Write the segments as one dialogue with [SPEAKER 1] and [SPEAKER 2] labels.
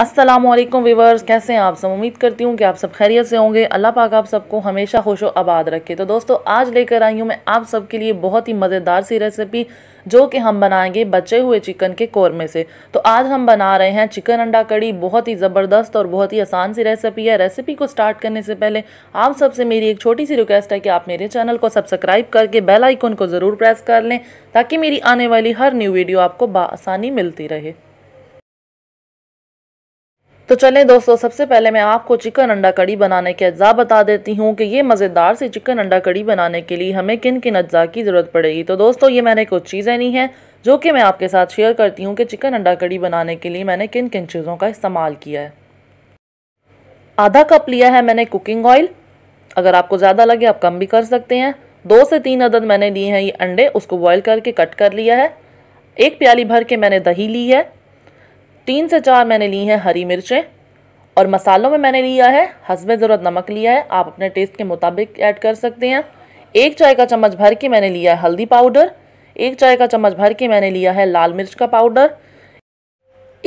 [SPEAKER 1] Aslam viewers कैसे हैं आप सब उम्मीद करती हूँ कि आप सब खैरियत से होंगे अल्लाह पाक आप सबको हमेशा होशो आबाद रखे तो दोस्तों आज लेकर आई हूँ मैं आप सबके लिए बहुत ही मज़ेदार सी रेसिपी जो कि हम बनाएंगे बचे हुए चिकन के कौरमे से तो आज हम बना रहे हैं चिकन अंडा कड़ी बहुत ही ज़बरदस्त और बहुत ही आसान सी रेसिपी है रेसिपी को स्टार्ट करने से पहले आप सबसे मेरी एक छोटी सी रिक्वेस्ट है कि आप मेरे चैनल को सब्सक्राइब करके बेल आइकन को ज़रूर प्रेस कर लें ताकि मेरी आने वाली हर न्यू वीडियो आपको बसानी मिलती रहे तो चले दोस्तों सबसे पहले मैं आपको चिकन अंडा कड़ी बनाने के अज्जा बता देती हूँ कि ये मज़ेदार सी चिकन अंडा कड़ी बनाने के लिए हमें किन किन अज्जा की ज़रूरत पड़ेगी तो दोस्तों ये मैंने कुछ चीज़ें नहीं हैं जो कि मैं आपके साथ शेयर करती हूँ कि चिकन अंडा कड़ी बनाने के लिए मैंने किन किन चीज़ों का इस्तेमाल किया है आधा कप लिया है मैंने कुकिंग ऑयल अगर आपको ज़्यादा लगे आप कम भी कर सकते हैं दो से तीन अदद मैंने लिए हैं ये अंडे उसको बॉयल करके कट कर लिया है एक प्याली भर के मैंने दही ली है तीन से चार मैंने ली हैं हरी मिर्चें और मसालों में मैंने लिया है हसब ज़रूरत नमक लिया है आप अपने टेस्ट के मुताबिक ऐड कर सकते हैं एक चाय का चम्मच भर के मैंने लिया है हल्दी पाउडर एक चाय का चम्मच भर के मैंने लिया है लाल मिर्च का पाउडर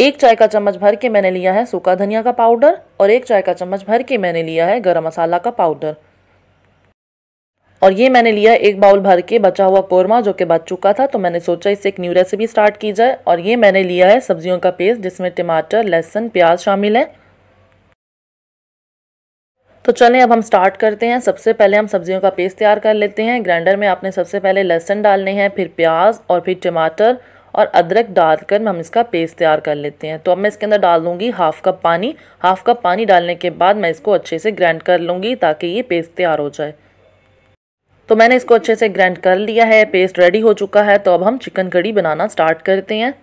[SPEAKER 1] एक चाय का चम्मच भर के मैंने लिया है सूखा धनिया का पाउडर और एक चाय का चम्मच भर के मैंने लिया है गर्म मसाला का पाउडर और ये मैंने लिया एक बाउल भर के बचा हुआ कोरमा जो कि बच चुका था तो मैंने सोचा इससे एक न्यू रेसिपी स्टार्ट की जाए और ये मैंने लिया है सब्जियों का पेस्ट जिसमें टमाटर लहसुन प्याज शामिल है तो चलें अब हम स्टार्ट करते हैं सबसे पहले हम सब्जियों का पेस्ट तैयार कर लेते हैं ग्राइंडर में आपने सबसे पहले लहसुन डालने हैं फिर प्याज और फिर टमाटर और अदरक डालकर हम इसका पेस्ट तैयार कर लेते हैं तो अब मैं इसके अंदर डाल दूँगी हाफ़ कप पानी हाफ़ कप पानी डालने के बाद मैं इसको अच्छे से ग्राइंड कर लूँगी ताकि ये पेस्ट तैयार हो जाए तो मैंने इसको अच्छे से ग्राइंड कर लिया है पेस्ट रेडी हो चुका है तो अब हम चिकन कड़ी बनाना स्टार्ट करते हैं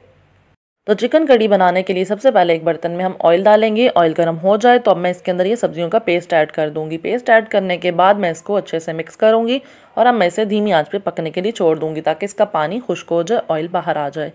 [SPEAKER 1] तो चिकन कड़ी बनाने के लिए सबसे पहले एक बर्तन में हम ऑयल डालेंगे ऑयल गर्म हो जाए तो अब मैं इसके अंदर ये सब्जियों का पेस्ट ऐड कर दूंगी पेस्ट ऐड करने के बाद मैं इसको अच्छे से मिक्स करूंगी और अब मैं इसे धीमी आंच पे पकने के लिए छोड़ दूंगी ताकि इसका पानी खुश्क हो जाए ऑयल बाहर आ जाए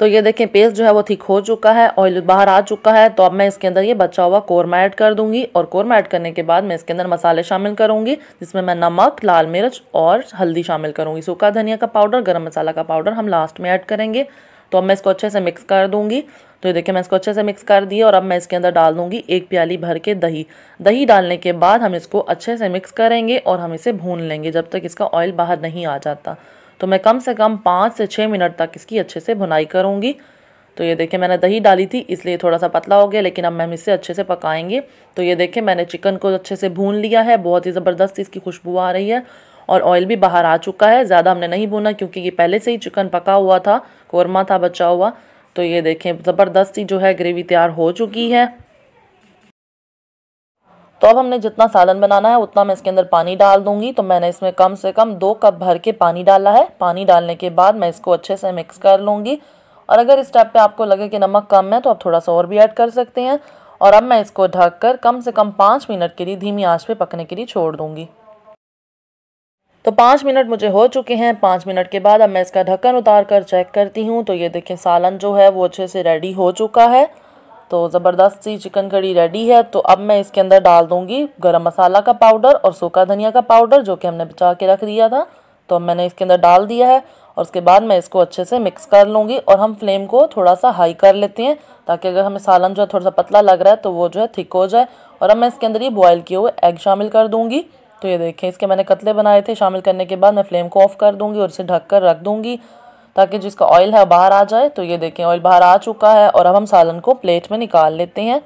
[SPEAKER 1] तो ये देखें पेस्ट जो है वो ठीक हो चुका है ऑयल बाहर आ चुका है तो अब मैं इसके अंदर ये बचा हुआ कोरमा ऐड कर दूंगी और कोरमा ऐड करने के बाद मैं इसके अंदर मसाले शामिल करूंगी जिसमें मैं नमक लाल मिर्च और हल्दी शामिल करूंगी सूखा धनिया का पाउडर गर्म मसाला का पाउडर हम लास्ट में ऐड करेंगे तो अब मैं इसको अच्छे से मिक्स कर दूंगी तो ये देखिए मैं इसको अच्छे से मिक्स कर दिया और अब मैं इसके अंदर डाल दूंगी एक प्याली भर के दही दही डालने के बाद हम इसको अच्छे से मिक्स करेंगे और हम इसे भून लेंगे जब तक इसका ऑयल बाहर नहीं आ जाता तो मैं कम से कम पाँच से छः मिनट तक इसकी अच्छे से भुनाई करूँगी तो ये देखिए मैंने दही डाली थी इसलिए थोड़ा सा पतला हो गया लेकिन अब हम इसे अच्छे से पकाएंगे तो ये देखिए मैंने चिकन को अच्छे से भून लिया है बहुत ही ज़बरदस्त इसकी खुशबू आ रही है और ऑयल भी बाहर आ चुका है ज़्यादा हमने नहीं भुना क्योंकि ये पहले से ही चिकन पका हुआ था कौरमा था बचा हुआ तो ये देखें ज़बरदस्ती जो है ग्रेवी तैयार हो चुकी है तो अब हमने जितना सालन बनाना है उतना मैं इसके अंदर पानी डाल दूंगी तो मैंने इसमें कम से कम दो कप भर के पानी डाला है पानी डालने के बाद मैं इसको अच्छे से मिक्स कर लूँगी और अगर इस स्टेप पे आपको लगे कि नमक कम है तो आप थोड़ा सा और भी ऐड कर सकते हैं और अब मैं इसको कर कम से कम पाँच मिनट के लिए धीमी आँच पे पकने के लिए छोड़ दूँगी तो पाँच मिनट मुझे हो चुके हैं पाँच मिनट के बाद अब मैं इसका ढक्कन उतार कर चेक करती हूँ तो ये देखें सालन जो है वो अच्छे से रेडी हो चुका है तो ज़बरदस्त सी चिकन कड़ी रेडी है तो अब मैं इसके अंदर डाल दूँगी गरम मसाला का पाउडर और सूखा धनिया का पाउडर जो कि हमने बचा के रख दिया था तो मैंने इसके अंदर डाल दिया है और उसके बाद मैं इसको अच्छे से मिक्स कर लूँगी और हम फ्लेम को थोड़ा सा हाई कर लेते हैं ताकि अगर हमें सालन जो है थोड़ा सा पतला लग रहा है तो वो जो है थिक हो जाए और अब मैं इसके अंदर ये बॉयल किए हुए एग शामिल कर दूँगी तो ये देखें इसके मैंने कतले बनाए थे शामिल करने के बाद मैं फ्लेम को ऑफ़ कर दूँगी और इसे ढक कर रख दूँगी ताकि जो इसका ऑयल है बाहर आ जाए तो ये देखें ऑयल बाहर आ चुका है और अब हम सालन को प्लेट में निकाल लेते हैं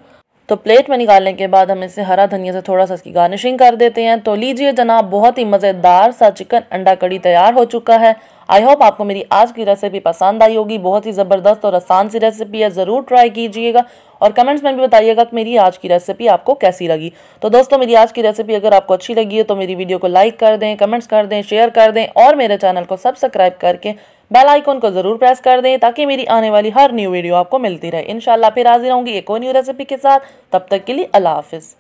[SPEAKER 1] तो प्लेट में निकालने के बाद हम इसे हरा धनिया से थोड़ा सा इसकी गार्निशिंग कर देते हैं तो लीजिए जनाब बहुत ही मज़ेदार सा चिकन अंडा कड़ी तैयार हो चुका है आई होप आपको मेरी आज की रेसिपी पसंद आई होगी बहुत ही ज़बरदस्त और आसान सी रेसिपी है ज़रूर ट्राई कीजिएगा और कमेंट्स में भी बताइएगा कि मेरी आज की रेसिपी आपको कैसी लगी तो दोस्तों मेरी आज की रेसिपी अगर आपको अच्छी लगी है तो मेरी वीडियो को लाइक कर दें कमेंट्स कर दें शेयर कर दें और मेरे चैनल को सब्सक्राइब करके बेल आइकॉन को जरूर प्रेस कर दें ताकि मेरी आने वाली हर न्यू वीडियो आपको मिलती रहे इनशाला फिर हाजिर होंगी एक और न्यू रेसिपी के साथ तब तक के लिए अल्लाह हाफिज़